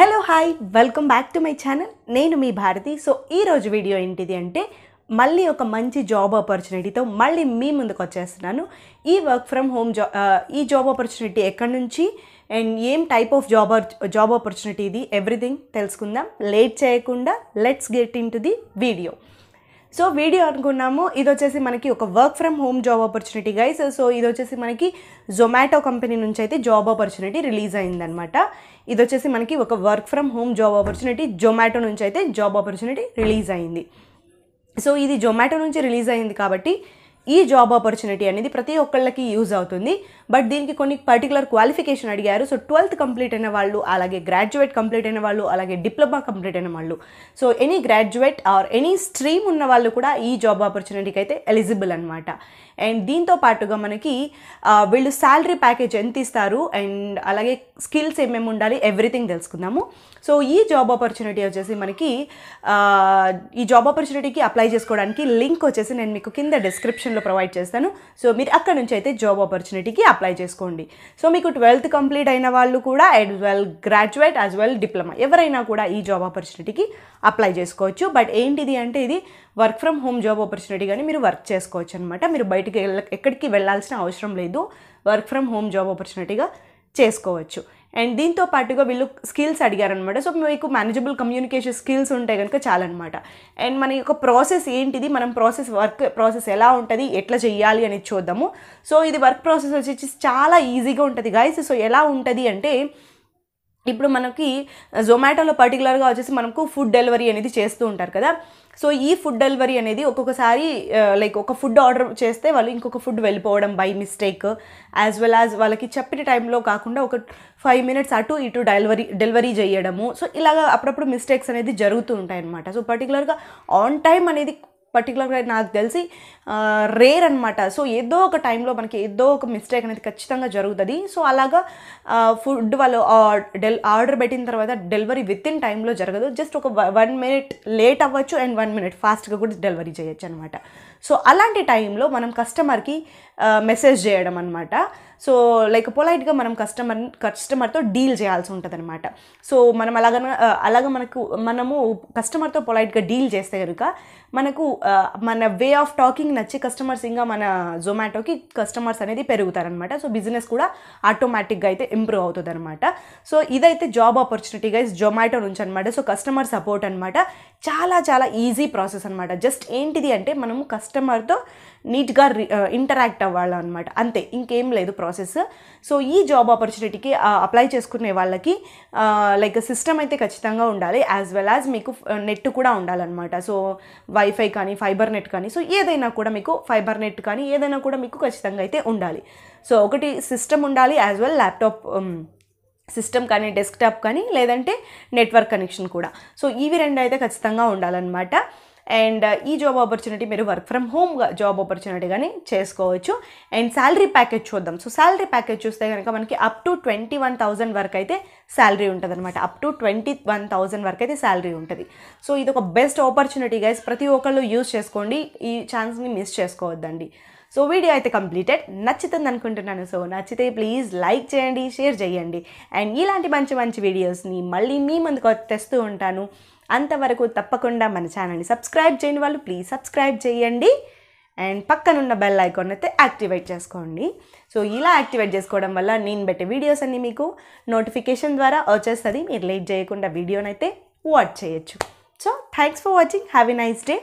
hello hi welcome back to my channel నేను మీ Bharathi so ఈరోజు వీడియో ఏంటిది అంటే మళ్ళీ ఒక మంచి జాబ్ ఆపర్చునిటీతో మళ్ళీ మీ ముందుకు వచ్చేస్తున్నాను ఈ వర్క్ ఫ్రమ్ హోమ్ జా ఈ జాబ్ ఆపర్చునిటీ ఎక్కడి నుంచి అండ్ ఏం type of job job opportunity ఇది ఎవ్రీథింగ్ తెలుసుకుందాం లేట్ చేయకుండా let's get into the video so video అనుకున్నాము ఇది వచ్చేసి మనకి ఒక work from home job opportunity guys so ఇది వచ్చేసి మనకి జొమాటో కంపెనీ నుంచి అయితే జాబ్ ఆపర్చునిటీ రిలీజ్ అయిందనమాట ఇది వచ్చేసి మనకి ఒక work from home job opportunity Zomato నుంచి అయితే జాబ్ ఆపర్చునిటీ రిలీజ్ అయింది సో ఇది జొమాటో నుంచి రిలీజ్ అయింది కాబట్టి ఈ జాబ్ ఆపర్చునిటీ అనేది ప్రతి ఒక్కళ్ళకి యూజ్ అవుతుంది బట్ దీనికి కొన్ని పర్టికులర్ క్వాలిఫికేషన్ అడిగారు సో ట్వెల్త్ కంప్లీట్ అయిన వాళ్ళు అలాగే గ్రాడ్యుయేట్ కంప్లీట్ అయిన వాళ్ళు అలాగే డిప్లొమా కంప్లీట్ అయిన వాళ్ళు so any graduate or any stream ఉన్న వాళ్ళు కూడా ఈ జాబ్ ఆపర్చునిటీకి అయితే ఎలిజిబుల్ అనమాట అండ్ దీంతో పాటుగా మనకి వీళ్ళు శాలరీ ప్యాకేజ్ ఎంత ఇస్తారు అండ్ అలాగే స్కిల్స్ ఏమేమి ఉండాలి ఎవ్రీథింగ్ తెలుసుకుందాము సో ఈ జాబ్ ఆపర్చునిటీ వచ్చేసి మనకి ఈ జాబ్ ఆపర్చునిటీకి అప్లై చేసుకోవడానికి లింక్ వచ్చేసి నేను మీకు కింద డిస్క్రిప్షన్ డిస్క్రిప్షన్లో ప్రొవైడ్ చేస్తాను సో మీరు అక్కడ నుంచి అయితే జాబ్ ఆపర్చునిటీకి అప్లై చేసుకోండి సో మీకు ట్వెల్త్ కంప్లీట్ అయిన వాళ్ళు కూడా as well graduate as well diploma ఎవరైనా కూడా ఈ జాబ్ ఆపర్చునిటీకి అప్లై చేసుకోవచ్చు బట్ ఏంటిది అంటే ఇది work from home job opportunity కానీ మీరు వర్క్ చేసుకోవచ్చు అనమాట మీరు బయటికి వెళ్ళ ఎక్కడికి వెళ్ళాల్సిన అవసరం లేదు వర్క్ ఫ్రమ్ హోమ్ జాబ్ ఆపర్చునిటీగా చేసుకోవచ్చు అండ్ దీంతో పాటుగా వీళ్ళు స్కిల్స్ అడిగారనమాట సో మీకు మేనేజబుల్ కమ్యూనికేషన్ స్కిల్స్ ఉంటే కనుక చాలన్నమాట అండ్ మన యొక్క ప్రాసెస్ ఏంటిది మనం ప్రాసెస్ వర్క్ ప్రాసెస్ ఎలా ఉంటుంది ఎట్లా చేయాలి అనేది చూద్దాము సో ఇది వర్క్ ప్రాసెస్ వచ్చేసి చాలా ఈజీగా ఉంటుంది గాయస్ సో ఎలా ఉంటుంది అంటే ఇప్పుడు మనకి జొమాటోలో పర్టికులర్గా వచ్చేసి మనకు ఫుడ్ డెలివరీ అనేది చేస్తూ ఉంటారు కదా సో ఈ ఫుడ్ డెలివరీ అనేది ఒక్కొక్కసారి లైక్ ఒక ఫుడ్ ఆర్డర్ చేస్తే వాళ్ళు ఇంకొక ఫుడ్ వెళ్ళిపోవడం by mistake as well as వాళ్ళకి చెప్పిన టైంలో కాకుండా ఒక ఫైవ్ మినిట్స్ అటు ఇటు డెలివరీ డెలివరీ చేయడము సో ఇలాగ అప్పుడప్పుడు మిస్టేక్స్ అనేది జరుగుతూ ఉంటాయి అనమాట సో పర్టికులర్గా ఆన్ టైం అనేది పర్టికులర్గా నాకు తెలిసి రేర్ అనమాట సో ఏదో ఒక టైంలో మనకి ఏదో ఒక మిస్టేక్ అనేది ఖచ్చితంగా జరుగుతుంది సో అలాగా ఫుడ్ వాళ్ళు డెల్ ఆర్డర్ పెట్టిన తర్వాత డెలివరీ విత్ ఇన్ టైంలో జరగదు జస్ట్ ఒక వన్ మినిట్ లేట్ అవ్వచ్చు అండ్ వన్ మినిట్ ఫాస్ట్గా కూడా డెలివరీ చేయొచ్చు అనమాట సో అలాంటి టైంలో మనం కస్టమర్కి మెసేజ్ చేయడం అనమాట సో లైక్ పొలైట్గా మనం కస్టమర్ కస్టమర్తో డీల్ చేయాల్సి ఉంటుంది అనమాట సో మనం అలాగ అలాగ మనకు మనము కస్టమర్తో పొలైట్గా డీల్ చేస్తే కనుక మనకు మన వే ఆఫ్ టాకింగ్ నచ్చి కస్టమర్స్ ఇంకా మన జొమాటోకి కస్టమర్స్ అనేది పెరుగుతారనమాట సో బిజినెస్ కూడా ఆటోమేటిక్గా అయితే ఇంప్రూవ్ అవుతుంది అనమాట సో ఇదైతే జాబ్ ఆపర్చునిటీ గైస్ జొమాటో నుంచి అనమాట సో కస్టమర్ సపోర్ట్ అనమాట చాలా చాలా ఈజీ ప్రాసెస్ అనమాట జస్ట్ ఏంటిది అంటే మనము కస్టమర్తో నీట్గా ఇంటరాక్ట్ అవ్వాలన్నమాట అంతే ఇంకేం లేదు ప్రాసెస్ ప్రాసెస్ సో ఈ జాబ్ ఆపర్చునిటీకి అప్లై చేసుకునే వాళ్ళకి లైక్ సిస్టమ్ అయితే ఖచ్చితంగా ఉండాలి యాజ్ వెల్ యాజ్ మీకు నెట్ కూడా ఉండాలన్నమాట సో వైఫై కానీ ఫైబర్ నెట్ కానీ సో ఏదైనా కూడా మీకు ఫైబర్ నెట్ కానీ ఏదైనా కూడా మీకు ఖచ్చితంగా అయితే ఉండాలి సో ఒకటి సిస్టమ్ ఉండాలి యాజ్ వెల్ ల్యాప్టాప్ సిస్టమ్ కానీ డెస్క్టాప్ కానీ లేదంటే నెట్వర్క్ కనెక్షన్ కూడా సో ఇవి రెండు అయితే ఖచ్చితంగా ఉండాలన్నమాట అండ్ uh, ఈ జాబ్ ఆపర్చునిటీ మీరు వర్క్ ఫ్రమ్ హోమ్ జాబ్ కానీ చేసుకోవచ్చు అండ్ శాలరీ ప్యాకేజ్ చూద్దాం సో శాలరీ ప్యాకేజ్ చూస్తే కనుక మనకి up to twenty one thousand వరకు అయితే శాలరీ ఉంటుంది అనమాట up to twenty one thousand వరకు అయితే శాలరీ ఉంటుంది సో ఇది ఒక బెస్ట్ ఆపర్చునిటీ గైస్ ప్రతి ఒక్కళ్ళు యూజ్ చేసుకోండి ఈ ఛాన్స్ని మిస్ చేసుకోవద్దండి సో వీడియో అయితే కంప్లీటెడ్ నచ్చుతుంది అనుకుంటున్నాను సో నచ్చితే ప్లీజ్ లైక్ చేయండి షేర్ చేయండి అండ్ ఇలాంటి మంచి మంచి వీడియోస్ని మళ్ళీ మీ ముందుకు తెస్తూ ఉంటాను అంతవరకు తప్పకుండా మన ఛానల్ని సబ్స్క్రైబ్ చేయని వాళ్ళు ప్లీజ్ సబ్స్క్రైబ్ చేయండి అండ్ పక్కనున్న బెల్ ఐకాన్ అయితే యాక్టివేట్ చేసుకోండి సో ఇలా యాక్టివేట్ చేసుకోవడం వల్ల నేను పెట్టే వీడియోస్ అన్నీ మీకు నోటిఫికేషన్ ద్వారా వచ్చేస్తుంది మీరు లేట్ చేయకుండా వీడియోనైతే వాచ్ చేయొచ్చు so thanks for watching have a nice day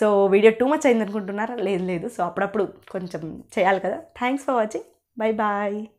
so video too much అయింది అనుకుంటున్నారా లేదు లేదు సో అప్పుడప్పుడు కొంచెం చేయాలి కదా thanks for watching bye bye